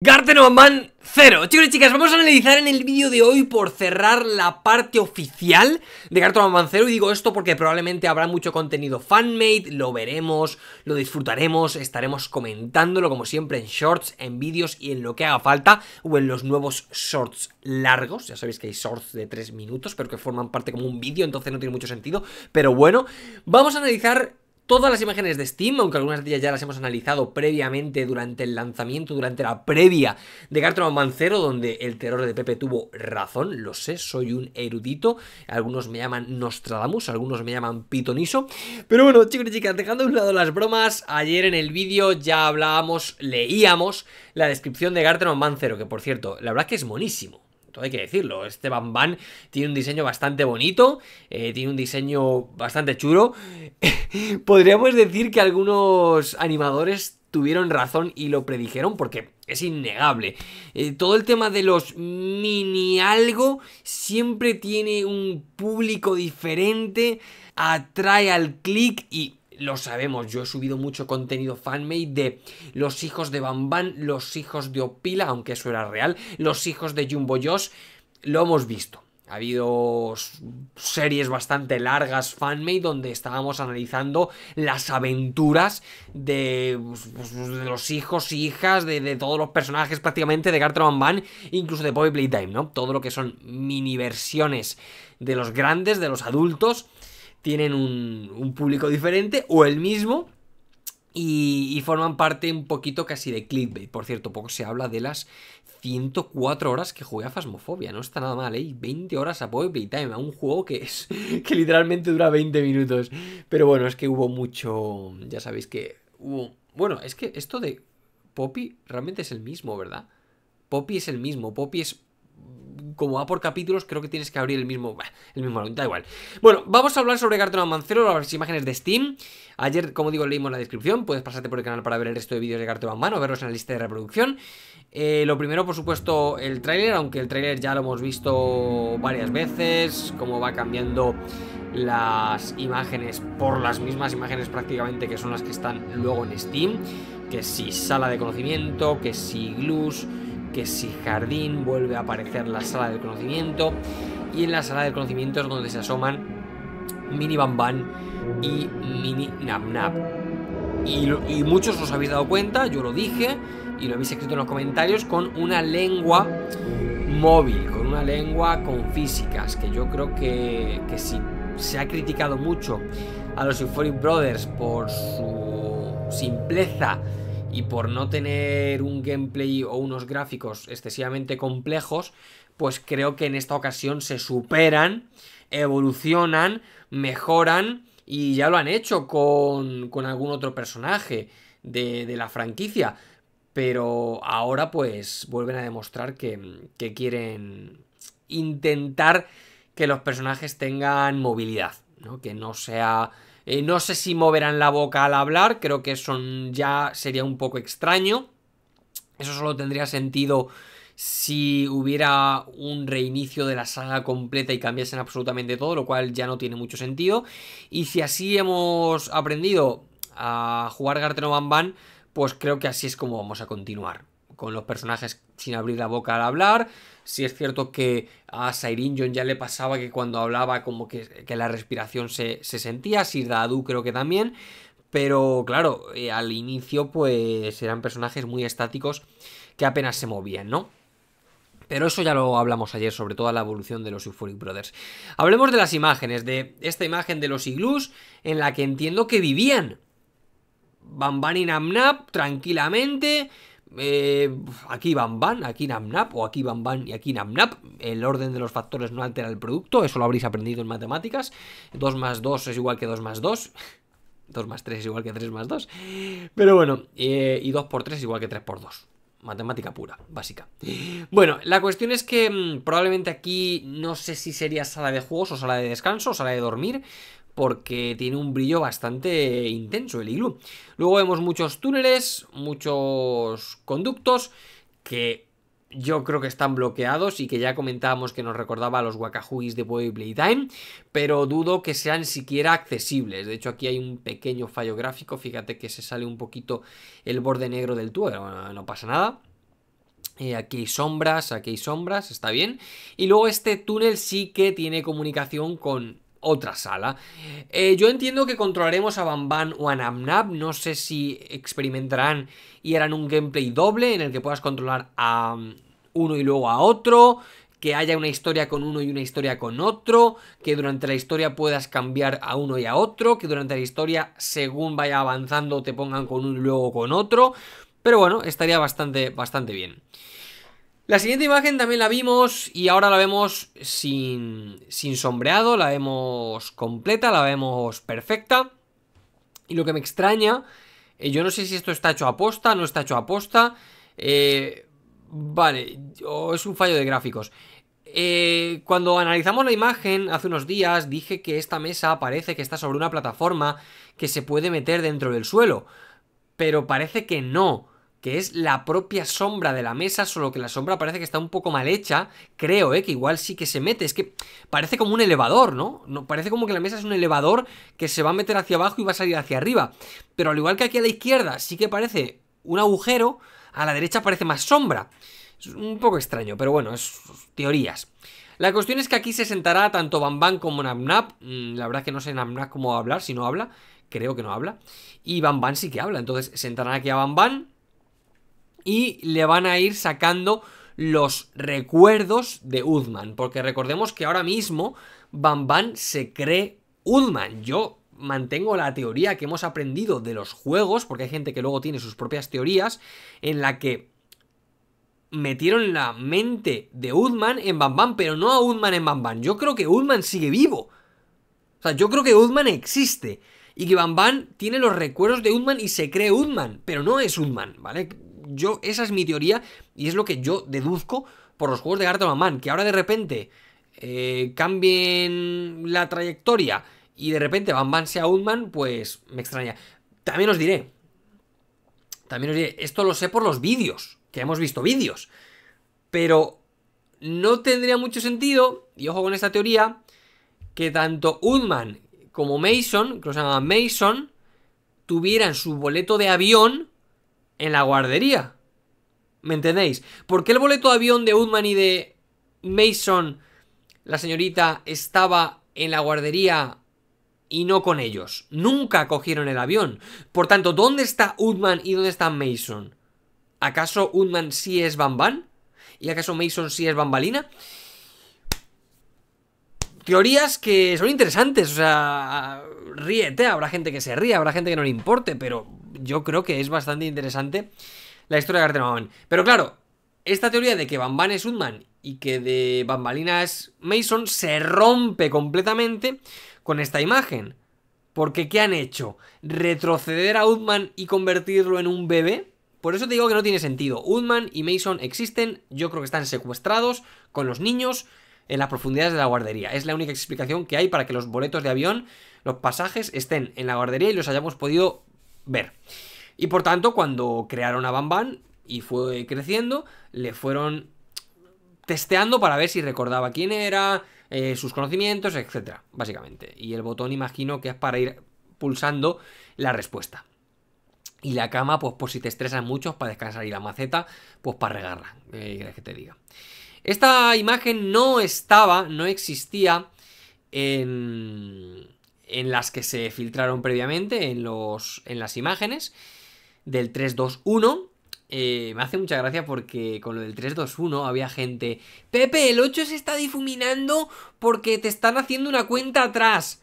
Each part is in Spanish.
Garten Man 0 Chicos y chicas, vamos a analizar en el vídeo de hoy por cerrar la parte oficial de Garten of Man 0 Y digo esto porque probablemente habrá mucho contenido fanmade, lo veremos, lo disfrutaremos, estaremos comentándolo como siempre en shorts, en vídeos y en lo que haga falta O en los nuevos shorts largos, ya sabéis que hay shorts de 3 minutos pero que forman parte como un vídeo entonces no tiene mucho sentido Pero bueno, vamos a analizar Todas las imágenes de Steam, aunque algunas de ellas ya las hemos analizado previamente durante el lanzamiento, durante la previa de Cartman Mancero, donde el terror de Pepe tuvo razón, lo sé, soy un erudito, algunos me llaman Nostradamus, algunos me llaman Pitoniso, pero bueno, chicos y chicas, dejando a un lado las bromas, ayer en el vídeo ya hablábamos, leíamos la descripción de Cartman Mancero, que por cierto, la verdad que es monísimo todo hay que decirlo, este Bamban van tiene un diseño bastante bonito, eh, tiene un diseño bastante chulo. Podríamos decir que algunos animadores tuvieron razón y lo predijeron porque es innegable. Eh, todo el tema de los mini algo siempre tiene un público diferente, atrae al clic y lo sabemos, yo he subido mucho contenido fanmade de los hijos de van los hijos de Opila, aunque eso era real, los hijos de Jumbo Josh, lo hemos visto. Ha habido series bastante largas fanmade donde estábamos analizando las aventuras de, pues, pues, pues, los hijos y hijas de, todos los personajes prácticamente de cartoon Van incluso de Poppy Playtime, ¿no? Todo lo que son mini versiones de los grandes, de los adultos, tienen un, público diferente o el mismo y, forman parte un poquito casi de clickbait. Por cierto, poco se habla de las 104 horas que jugué a Fasmofobia. No está nada mal, ¿eh? 20 horas a Poppy Time, a un juego que es que literalmente dura 20 minutos. Pero bueno, es que hubo mucho... Ya sabéis que hubo... Bueno, es que esto de Poppy realmente es el mismo, ¿verdad? Poppy es el mismo. Poppy es como va por capítulos, creo que tienes que abrir el mismo. El mismo da igual. Bueno, vamos a hablar sobre Cartón Mancero, las imágenes de Steam. Ayer, como digo, leímos la descripción. Puedes pasarte por el canal para ver el resto de vídeos de Cartón Mano, verlos en la lista de reproducción. Eh, lo primero, por supuesto, el tráiler, aunque el tráiler ya lo hemos visto varias veces, cómo va cambiando las imágenes por las mismas imágenes prácticamente que son las que están luego en Steam, que si sala de conocimiento, que si glus, que si jardín vuelve a aparecer la sala del conocimiento y en la sala del conocimiento es donde se asoman Mini van y Mini nap Y, y muchos os habéis dado cuenta, yo lo dije y lo habéis escrito en los comentarios con una lengua móvil, con una lengua con físicas, que yo creo que, si se ha criticado mucho a los euphoric Brothers por su simpleza y por no tener un gameplay o unos gráficos excesivamente complejos, pues creo que en esta ocasión se superan, evolucionan, mejoran y ya lo han hecho con, con algún otro personaje de, de, la franquicia. Pero ahora pues vuelven a demostrar que, quieren intentar que los personajes tengan movilidad, ¿no? que no sea eh, no sé si moverán la boca al hablar, creo que eso ya sería un poco extraño. Eso solo tendría sentido si hubiera un reinicio de la saga completa y cambiasen absolutamente todo, lo cual ya no tiene mucho sentido. Y si así hemos aprendido a jugar Garten Van Van, pues creo que así es como vamos a continuar con los personajes sin abrir la boca al hablar. Si es cierto que a Sairin John ya le pasaba que cuando hablaba como que, la respiración se, se sentía, Adu creo que también. Pero claro, eh, al inicio pues eran personajes muy estáticos que apenas se movían, ¿no? Pero eso ya lo hablamos ayer, sobre toda la evolución de los Euphoric Brothers. Hablemos de las imágenes, de esta imagen de los iglús en la que entiendo que vivían. Bamban y Namnap tranquilamente, eh, aquí Van Van, aquí nap, o aquí Van Van y aquí nap El orden de los factores no altera el producto, eso lo habréis aprendido en matemáticas. 2 más 2 es igual que 2 más 2. 2 más 3 es igual que 3 más 2. Pero bueno, eh, y 2 por 3 es igual que 3 por 2. Matemática pura, básica. Bueno, la cuestión es que mm, probablemente aquí no sé si sería sala de juegos o sala de descanso, o sala de dormir, porque tiene un brillo bastante intenso el iglú. Luego vemos muchos túneles, muchos conductos que yo creo que están bloqueados y que ya comentábamos que nos recordaba a los Wakahugis de Boy Time. pero dudo que sean siquiera accesibles. De hecho, aquí hay un pequeño fallo gráfico, fíjate que se sale un poquito el borde negro del túnel. no pasa nada. Eh, aquí hay sombras, aquí hay sombras, está bien. Y luego este túnel sí que tiene comunicación con otra sala. Eh, yo entiendo que controlaremos a Bamban o a Namnab. No sé si experimentarán y harán un gameplay doble en el que puedas controlar a mm, uno y luego a otro. Que haya una historia con uno y una historia con otro. Que durante la historia puedas cambiar a uno y a otro. Que durante la historia, según vaya avanzando, te pongan con uno y luego con otro. Pero bueno, estaría bastante, bastante bien. La siguiente imagen también la vimos y ahora la vemos sin, sin sombreado, la vemos completa, la vemos perfecta. Y lo que me extraña, eh, yo no sé si esto está hecho a posta, no está hecho a posta. Eh, vale, es un fallo de gráficos. Eh, cuando analizamos la imagen hace unos días dije que esta mesa parece que está sobre una plataforma que se puede meter dentro del suelo, pero parece que no es la propia sombra de la mesa, solo que la sombra parece que está un poco mal hecha, creo, ¿eh? Que igual sí que se mete, es que parece como un elevador, ¿no? no parece como que la mesa es un elevador que se va a meter hacia abajo y va a salir hacia arriba, pero al igual que aquí a la izquierda sí que parece un agujero, a la derecha parece más sombra. Es un poco extraño, pero bueno, es teorías. La cuestión es que aquí se sentará tanto Bambam como Namnap. Mm, la verdad es que no sé Namnap cómo hablar, si no habla. Creo que no habla. Y Bambam sí que habla. Entonces sentarán aquí a Bambam y le van a ir sacando los recuerdos de Udman, porque recordemos que ahora mismo van se cree Udman. Yo mantengo la teoría que hemos aprendido de los juegos, porque hay gente que luego tiene sus propias teorías, en la que metieron la mente de Udman en Bam pero no a Udman en van Yo creo que Udman sigue vivo. O sea, yo creo que Udman existe. Y que van tiene los recuerdos de Udman y se cree Udman, pero no es Udman, ¿vale? yo, esa es mi teoría y es lo que yo deduzco por los juegos de Gato Man, que ahora de repente eh, cambien la trayectoria y de repente Van Van sea Udman pues me extraña. También os diré, también os diré, esto lo sé por los vídeos, que hemos visto vídeos, pero no tendría mucho sentido, y ojo con esta teoría, que tanto Udman como Mason, que lo llama Mason, tuvieran su boleto de avión en la guardería. ¿Me entendéis? ¿Por qué el boleto de avión de Udman y de Mason, la señorita, estaba en la guardería y no con ellos? Nunca cogieron el avión. Por tanto, ¿dónde está Udman y dónde está Mason? ¿Acaso Udman sí es Bamban? ¿Y acaso Mason sí es Bambalina? Teorías que son interesantes, o sea, ríete, habrá gente que se ríe, habrá gente que no le importe, pero yo creo que es bastante interesante la historia de Arteman. Pero claro, esta teoría de que Bamban es Udman y que de Bambalina es Mason se rompe completamente con esta imagen. Porque ¿qué han hecho? ¿Retroceder a Udman y convertirlo en un bebé? Por eso te digo que no tiene sentido. Udman y Mason existen, yo creo que están secuestrados con los niños en las profundidades de la guardería. Es la única explicación que hay para que los boletos de avión, los pasajes, estén en la guardería y los hayamos podido ver. Y por tanto, cuando crearon a Bambam y fue creciendo, le fueron testeando para ver si recordaba quién era, eh, sus conocimientos, etcétera, básicamente. Y el botón imagino que es para ir pulsando la respuesta. Y la cama, pues por si te estresas mucho, para descansar. Y la maceta, pues para regarla, eh, que te diga. Esta imagen no estaba, no existía en en las que se filtraron previamente en, los, en las imágenes del 321. Eh, me hace mucha gracia porque con lo del 321 había gente. Pepe, el 8 se está difuminando porque te están haciendo una cuenta atrás.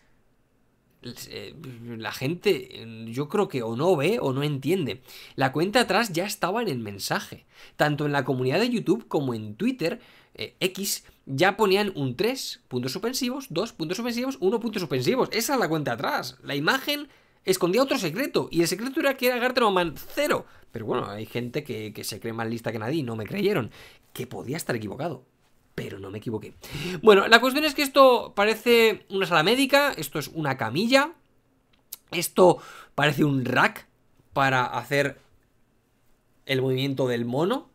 Eh, la gente mm, yo creo que o no ve o no entiende. La cuenta atrás ya estaba en el mensaje. Tanto en la comunidad de YouTube como en Twitter, eh, X, ya ponían un 3 puntos suspensivos, 2 puntos suspensivos, 1 puntos suspensivos. Esa es la cuenta atrás. La imagen escondía otro secreto. Y el secreto era que era man 0. Pero bueno, hay gente que, que se cree más lista que nadie y no me creyeron. Que podía estar equivocado pero no me equivoqué. Bueno, la cuestión es que esto parece una sala médica, esto es una camilla, esto parece un rack para hacer el movimiento del mono,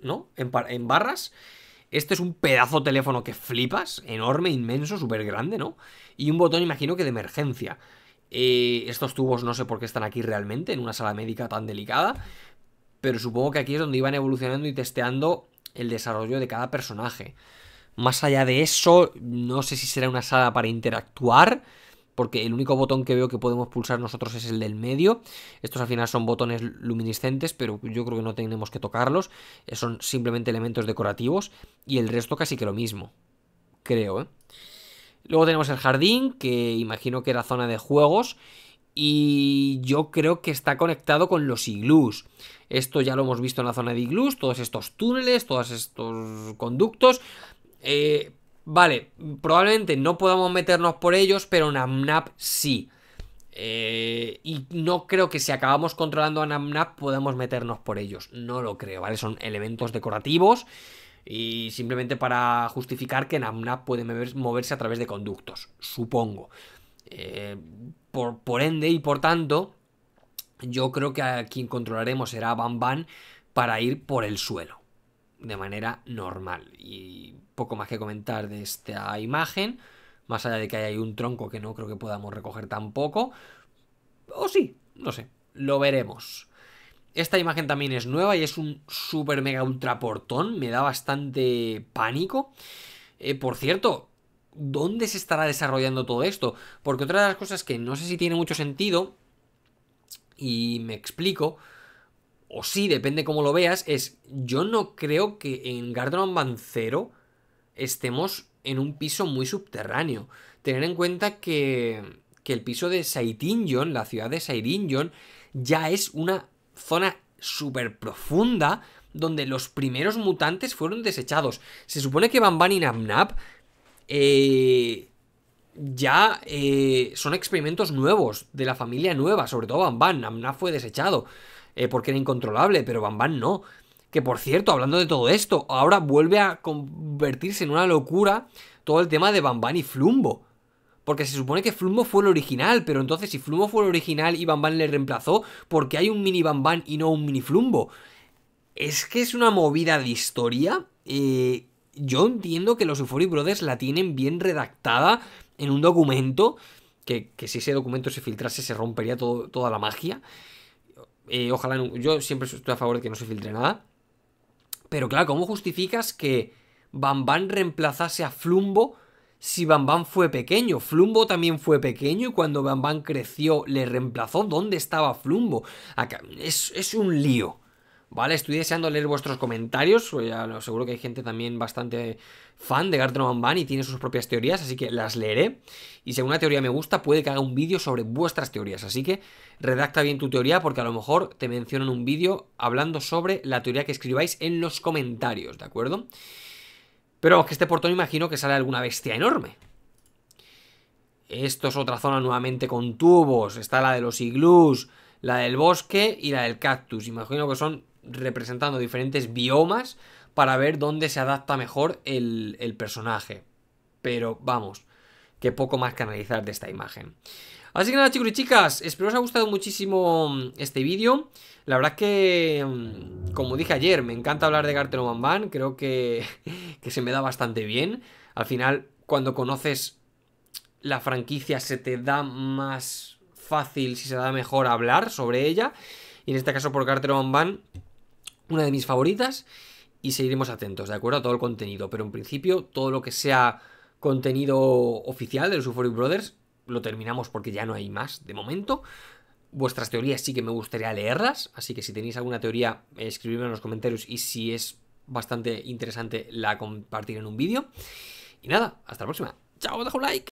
¿no? En, barras. Este es un pedazo de teléfono que flipas, enorme, inmenso, súper grande, ¿no? Y un botón, imagino que de emergencia. Eh, estos tubos no sé por qué están aquí realmente, en una sala médica tan delicada. Pero supongo que aquí es donde iban evolucionando y testeando el desarrollo de cada personaje. Más allá de eso, no sé si será una sala para interactuar, porque el único botón que veo que podemos pulsar nosotros es el del medio. Estos al final son botones luminiscentes, pero yo creo que no tenemos que tocarlos. Eh, son simplemente elementos decorativos y el resto casi que lo mismo, creo. ¿eh? Luego tenemos el jardín, que imagino que era zona de juegos y yo creo que está conectado con los iglús. Esto ya lo hemos visto en la zona de Iglus. todos estos túneles, todos estos conductos. Eh, vale, probablemente no podamos meternos por ellos, pero en sí. Eh, y no creo que si acabamos controlando a Namnap podamos meternos por ellos. No lo creo, ¿vale? Son elementos decorativos y simplemente para justificar que Namnap puede moverse a través de conductos, supongo. Eh, por ende y por tanto, yo creo que a quien controlaremos será Van Van para ir por el suelo de manera normal. Y poco más que comentar de esta imagen, más allá de que hay un tronco que no creo que podamos recoger tampoco. O sí, no sé, lo veremos. Esta imagen también es nueva y es un super mega ultra portón, me da bastante pánico. Eh, por cierto, ¿dónde se estará desarrollando todo esto? Porque otra de las cosas que no sé si tiene mucho sentido y me explico, o sí, depende cómo lo veas, es yo no creo que en Van Bancero estemos en un piso muy subterráneo. Tener en cuenta que, que el piso de Saitinjon, la ciudad de Saitinjon, ya es una zona súper profunda donde los primeros mutantes fueron desechados. Se supone que Bamban y Namnap eh, ya eh, son experimentos nuevos, de la familia nueva, sobre todo Bamban. Amna fue desechado eh, porque era incontrolable, pero van no. Que por cierto, hablando de todo esto, ahora vuelve a convertirse en una locura todo el tema de Bamban y Flumbo. Porque se supone que Flumbo fue el original, pero entonces si Flumbo fue el original y Bamban le reemplazó, ¿por qué hay un mini van y no un mini Flumbo? Es que es una movida de historia. Eh, yo entiendo que los Euphoric Brothers la tienen bien redactada en un documento, que, si ese documento se filtrase se rompería toda la magia. Eh, ojalá, yo siempre estoy a favor de que no se filtre nada. Pero claro, ¿cómo justificas que Van reemplazase a Flumbo si Bambam fue pequeño? Flumbo también fue pequeño y cuando Van creció le reemplazó, ¿dónde estaba Flumbo? es un lío. ¿vale? Estoy deseando leer vuestros comentarios, ah, seguro que hay gente también bastante fan de Gartner Van y tiene sus propias teorías, así que las leeré. Y si una teoría me gusta, puede que haga un vídeo sobre vuestras teorías, así que redacta bien tu teoría porque a lo mejor te mencionan un vídeo hablando sobre la teoría que escribáis en los comentarios, ¿de acuerdo? Pero que este portón imagino que sale alguna bestia enorme. Esto es otra zona nuevamente con tubos. Está la de los iglús, la del bosque y la del cactus. Imagino que son representando diferentes biomas para ver dónde se adapta mejor el, personaje. Pero vamos, que poco más que analizar de esta imagen. Así que nada chicos y chicas, espero os haya gustado muchísimo mm, este vídeo. La verdad es que, mm, como dije ayer, me encanta hablar de Garten Van creo que, se me da bastante bien. Al final, cuando conoces la franquicia, se te da más fácil, si se da mejor hablar sobre ella. Y en este caso por Garten Van una de mis favoritas y seguiremos atentos, ¿de acuerdo? A todo el contenido, pero en principio todo lo que sea contenido oficial de los Euphoric Brothers lo terminamos porque ya no hay más de momento. Vuestras teorías sí que me gustaría leerlas, así que si tenéis alguna teoría, escribidme en los comentarios y si es bastante interesante la compartiré en un vídeo. Y nada, hasta la próxima. Chao, dejo un like.